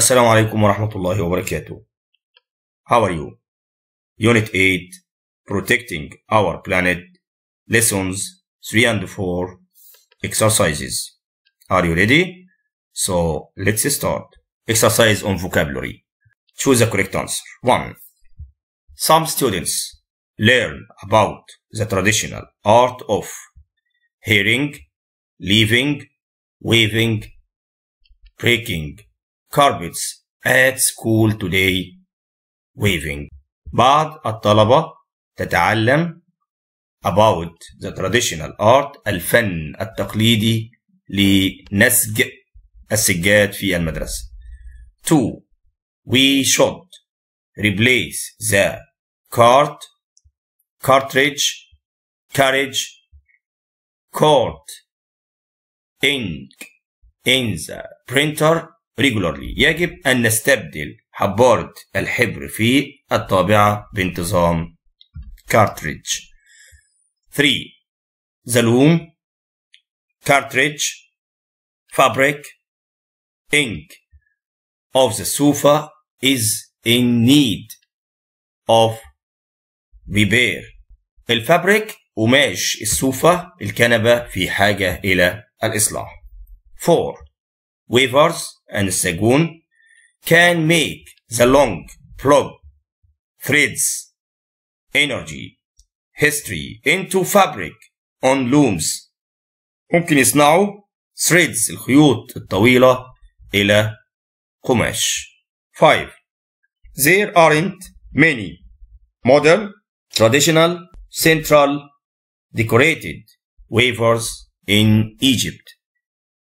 Assalamu alaikum wa rahmatullahi wa barakatuh. How are you? Unit 8 Protecting Our Planet Lessons 3 and 4 Exercises. Are you ready? So let's start. Exercise on vocabulary. Choose the correct answer. 1. Some students learn about the traditional art of hearing, leaving, waving, breaking, carpets at school today waving بعض الطلبة تتعلم about the traditional art الفن التقليدي لنسج السجاد في المدرسة. 2. We should replace the cart, cartridge, carriage, cord, ink in the printer regularly يجب أن نستبدل حبارة الحبر في الطابعة بانتظام كارتريج 3 زلوم كارتريج فابريك ink of the sofa is in need of repair الفابريك قماش السوفة الكنبة في حاجة إلى الإصلاح 4 waivers and Segun can make the long plug threads energy history into fabric on looms ممكن يصنعوا threads الخيوط الطويلة إلى قماش 5 There aren't many modern traditional central decorated wafers in Egypt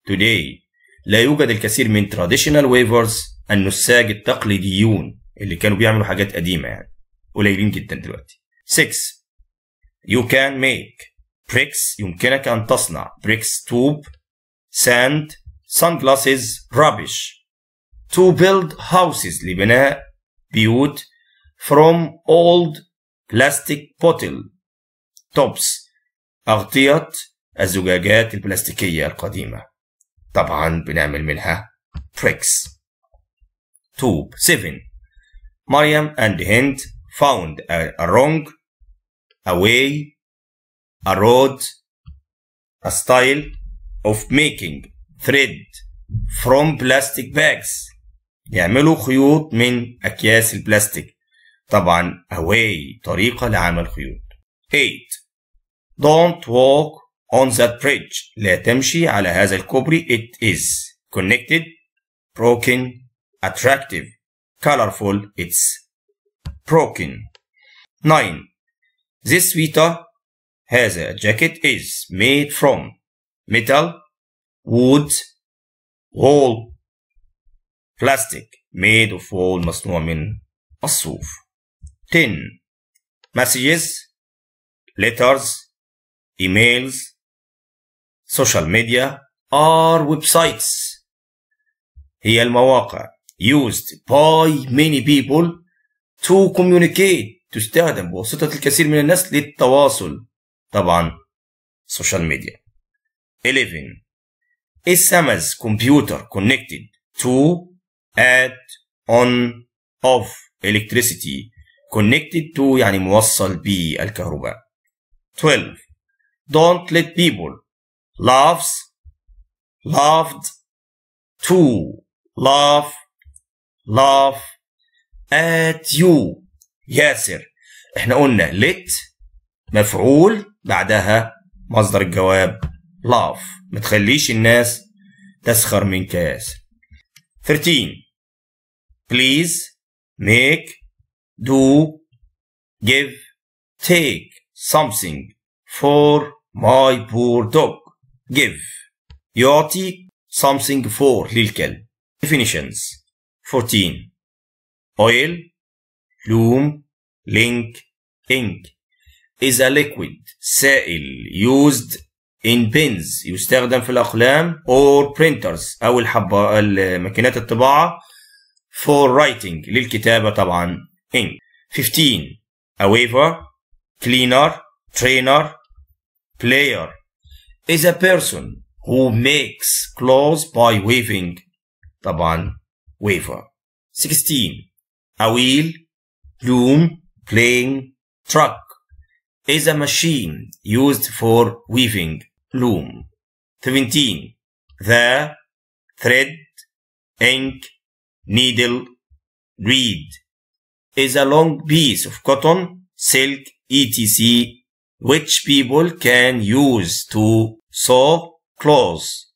today لا يوجد الكثير من تراديشنال ويفرز النساج التقليديون اللي كانوا بيعملوا حاجات قديمه يعني قليلين جدا دلوقتي 6 you can make bricks يمكنك ان تصنع bricks توب sand sunglasses rubbish to build houses لبناء بيوت from old plastic bottle tops أغطية الزجاجات البلاستيكية القديمة طبعا بنعمل منها pricks. 2 7 مريم and Hind found a, a wrong, a way, a road, a style of making thread from plastic bags. يعملوا خيوط من أكياس البلاستيك. طبعا a way طريقة لعمل خيوط. 8 Don't walk on that bridge لا تمشي على هذا الكوبري it is connected broken attractive colorful it's broken 9 this sweater a jacket is made from metal wood wool plastic made of wool مصنوع من الصوف 10 messages letters emails social media are websites هي المواقع used by many people to communicate تستخدم بواسطة الكثير من الناس للتواصل طبعا social media 11 SMS computer connected to at on of electricity connected to يعني موصل بالكهرباء 12 don't let people loves loved to laugh laugh at you ياسر احنا قلنا let مفعول بعدها مصدر الجواب laugh ما تخليش الناس تسخر منك يا ياسر 13 please make do give take something for my poor dog give يعطي something for للكلب definitions 14 oil loom link ink is a liquid سائل used in pens يستخدم في الأقلام or printers أو الحبة ماكينات الطباعة for writing للكتابة طبعا ink 15 a waiver cleaner trainer player is a person who makes clothes by weaving taban, weaver. 16 a wheel loom plane truck is a machine used for weaving loom 17 the thread ink needle reed is a long piece of cotton silk etc which people can use to saw clothes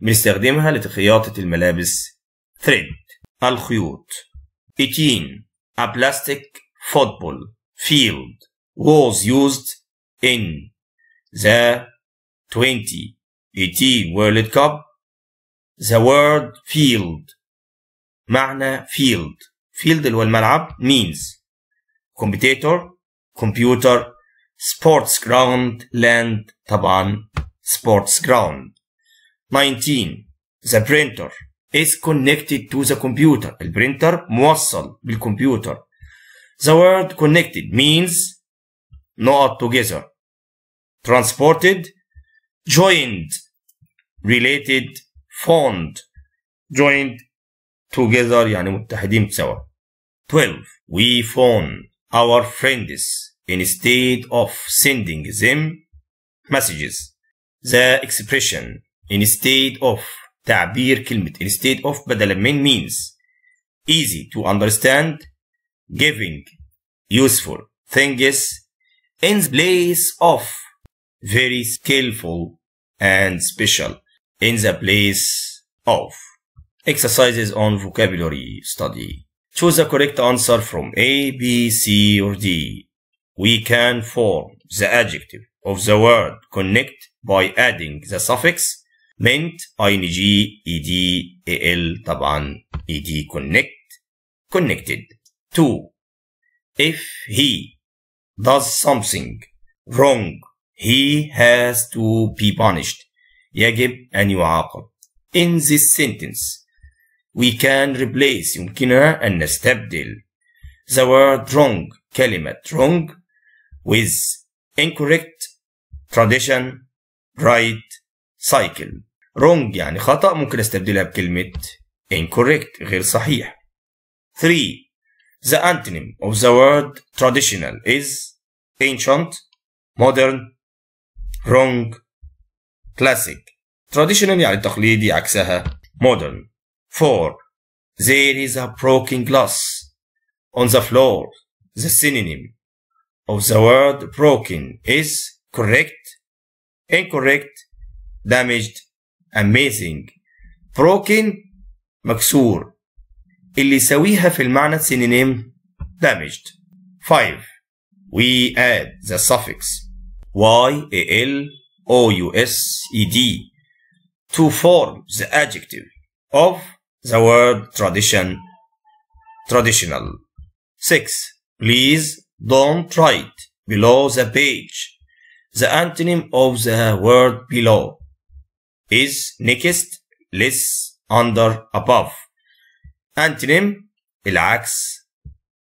بنستخدمها لخياطة الملابس thread الخيوط 18 a plastic football field was used in the 2018 World Cup the word field معنى field field اللي هو الملعب means competitor computer sports ground land طبعا sports ground. 19. The printer is connected to the computer. البرينتر موصل بالكمبيوتر. The word connected means not together. Transported, joined, related, formed, joined together يعني متحدين سوا. 12. We phone our friends instead of sending them messages the expression instead of تعبير كلمة instead of بدلا من means easy to understand giving useful things in place of very skillful and special in the place of exercises on vocabulary study choose the correct answer from A, B, C or D we can form the adjective of the word connect by adding the suffix ment ing ed al طبعا ed connect connected to if he does something wrong he has to be punished يجب أن يعاقب in this sentence we can replace يمكننا أن نستبدل the word wrong كلمة wrong with incorrect tradition right cycle wrong يعني خطأ ممكن استبدلها بكلمة incorrect غير صحيح 3 the antonym of the word traditional is ancient modern wrong classic traditional يعني تقليدي عكسها modern 4 there is a broken glass on the floor the synonym of the word broken is correct incorrect, damaged, amazing broken مكسور اللي يساويها في المعنى synonym damaged 5 we add the suffix y a l o u s e d to form the adjective of the word tradition traditional 6 please don't write below the page the antonym of the word below is next, less, under, above. Antonym, العكس,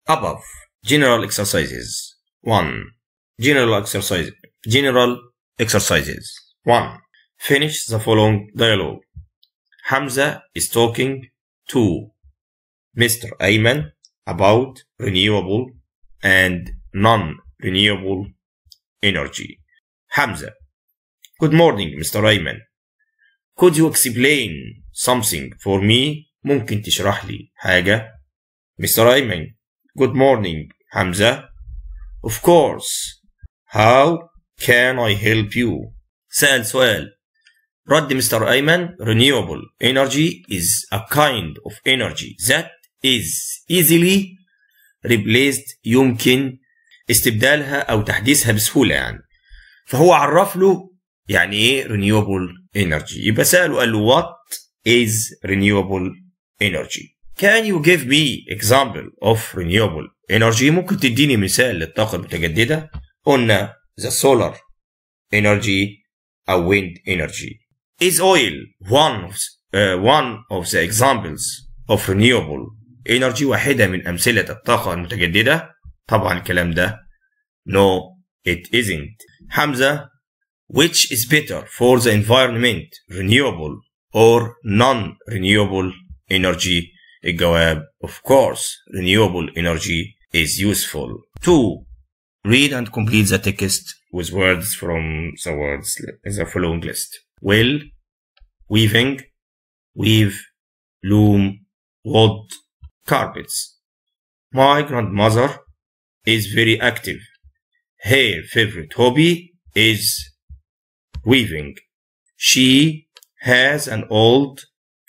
above. General exercises. 1. General exercises. General exercises. 1. Finish the following dialogue. Hamza is talking to Mr. Ayman about renewable and non-renewable energy. حمزة Good morning Mr. Ayman Could you explain something for me ممكن تشرح لي حاجة Mr. Ayman Good morning حمزة Of course How can I help you سأل سؤال رد مستر أيمن renewable energy is a kind of energy that is easily replaced يمكن استبدالها أو تحديثها بسهولة يعني فهو عرف له يعني ايه رينيوبل انرجي يبقى ساله قال له وات از رينيوبل انرجي كان يو جيف مي اكزامبل اوف رينيوبل انرجي ممكن تديني مثال للطاقه المتجدده قلنا ذا سولار انرجي او ويند انرجي از اويل وان اوف وان اوف ذا اكزامبلز اوف رينيوبل انرجي واحده من امثله الطاقه المتجدده طبعا الكلام ده no it isn't Hamza, which is better for the environment, renewable or non-renewable energy? Jawab, uh, of course, renewable energy is useful. 2. Read and complete the text with words from the words in the following list. Will, weaving, weave, loom, wood, carpets. My grandmother is very active her favorite hobby is weaving. She has an old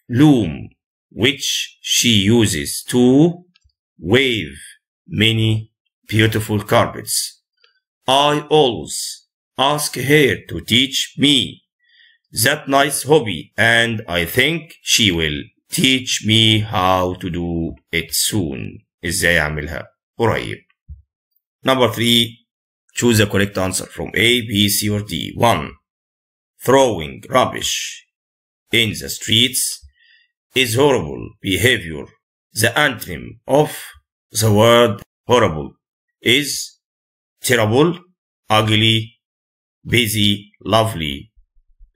loom which she uses to weave many beautiful carpets. I always ask her to teach me that nice hobby and I think she will teach me how to do it soon. Number three, Choose the correct answer from A, B, C, or D. 1. Throwing rubbish in the streets is horrible behavior. The antonym of the word horrible is terrible, ugly, busy, lovely,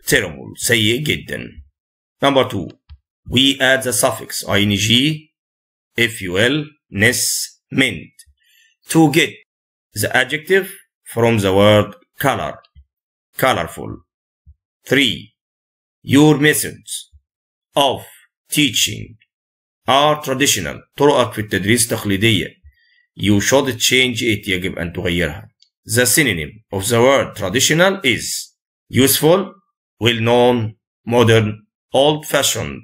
terrible, سيء again. Number two, we add the suffix ing, ful, ness, mint to get the adjective from the word color, colorful. 3. Your methods of teaching are traditional طرقك في التدريس تقليدية you should change it يجب أن تغيرها the synonym of the word traditional is useful well known modern old fashioned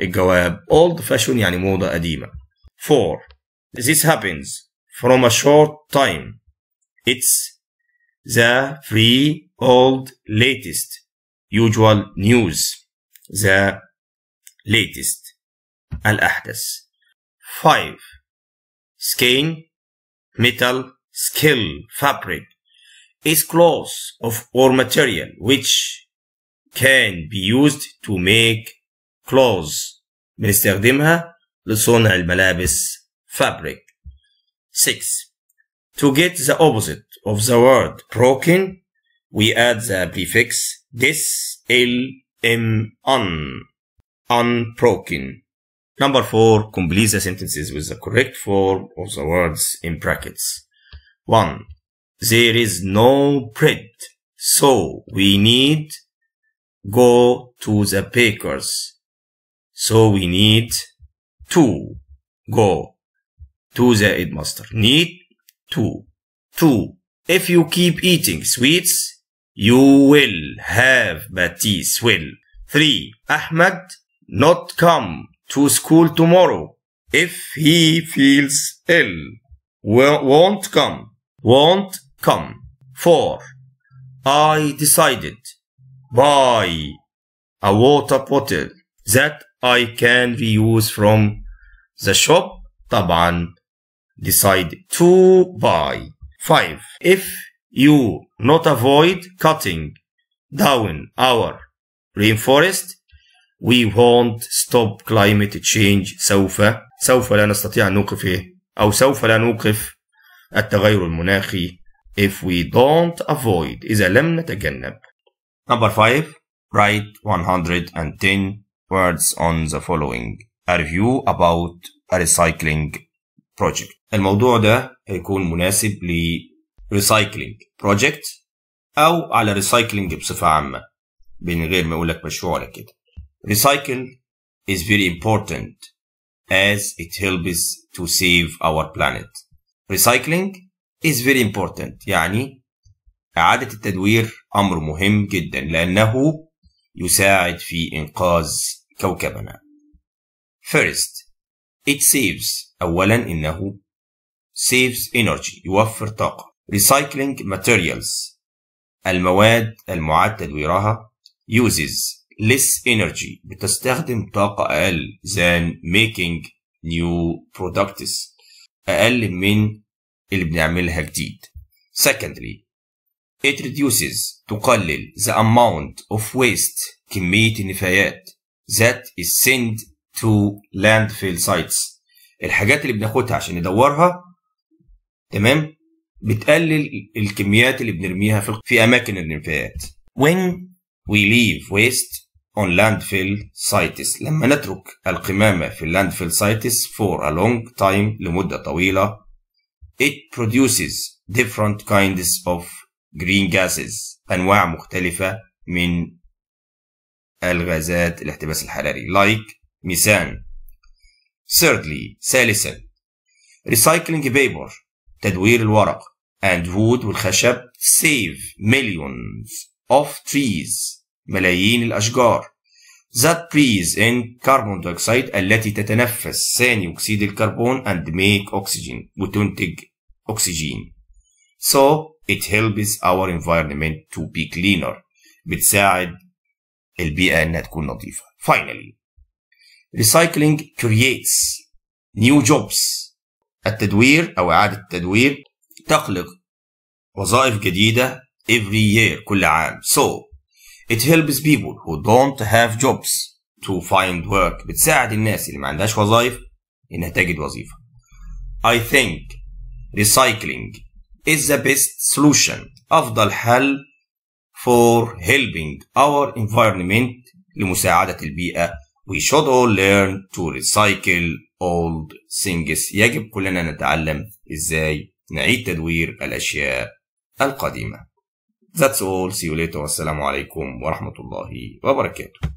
الجواب old fashioned يعني موضة قديمة 4 this happens from a short time it's the free old latest usual news the latest الأحدث 5 skin metal skill fabric is cloth of or material which can be used to make clothes بنستخدمها لصنع الملابس fabric 6 to get the opposite of the word broken, we add the prefix dis, il, im, un, unbroken. Number four, complete the sentences with the correct form of the words in brackets. One, there is no bread, so we need go to the bakers. So we need to go to the headmaster. Need to, to if you keep eating sweets, you will have bad teeth Will 3. Ahmed not come to school tomorrow. If he feels ill, won't come. Won't come. 4. I decided buy a water bottle that I can reuse from the shop. طبعا decide to buy 5. If you not avoid cutting down our rainforest we won't stop climate change سوف سوف لا نستطيع أن أو سوف لا نوقف التغير المناخي if we don't avoid إذا لم نتجنب number 5 write 110 words on the following a review about a recycling بروجكت الموضوع ده هيكون مناسب لريسايكلينج بروجكت او على ريسايكلينج بصفه عامه من غير ما اقول لك مشروع ولا كده ريسايكل is very important as it helps to save our planet recycling is very important يعني إعادة التدوير أمر مهم جدا لأنه يساعد في إنقاذ كوكبنا. First, it saves أولا إنه saves energy يوفر طاقة recycling materials المواد المعاد تدويرها uses less energy بتستخدم طاقة أقل than making new products أقل من اللي بنعملها جديد secondly it reduces تقلل the amount of waste كمية النفايات that is sent to landfill sites الحاجات اللي بناخدها عشان ندورها تمام بتقلل الكميات اللي بنرميها في في اماكن النفايات when we leave waste on landfill sites لما نترك القمامة في landfill sites for a long time لمدة طويلة it produces different kinds of green gases أنواع مختلفة من الغازات الاحتباس الحراري like ميزان Thirdly, ثالثا Recycling paper تدوير الورق and wood والخشب save millions of trees ملايين الأشجار that trees in carbon dioxide التي تتنفس ثاني أكسيد الكربون and make oxygen وتنتج أكسجين so it helps our environment to be cleaner بتساعد البيئة إنها تكون نظيفة finally Recycling creates new jobs. التدوير أو إعادة التدوير تخلق وظائف جديدة every year كل عام so it helps people who don't have jobs to find work بتساعد الناس اللي ما عندهاش وظائف إنها تجد وظيفة I think recycling is the best solution أفضل حل for helping our environment لمساعدة البيئة We should all learn to recycle old things. يجب كلنا نتعلم ازاي نعيد تدوير الاشياء القديمة. That's all. See you later. والسلام عليكم ورحمة الله وبركاته.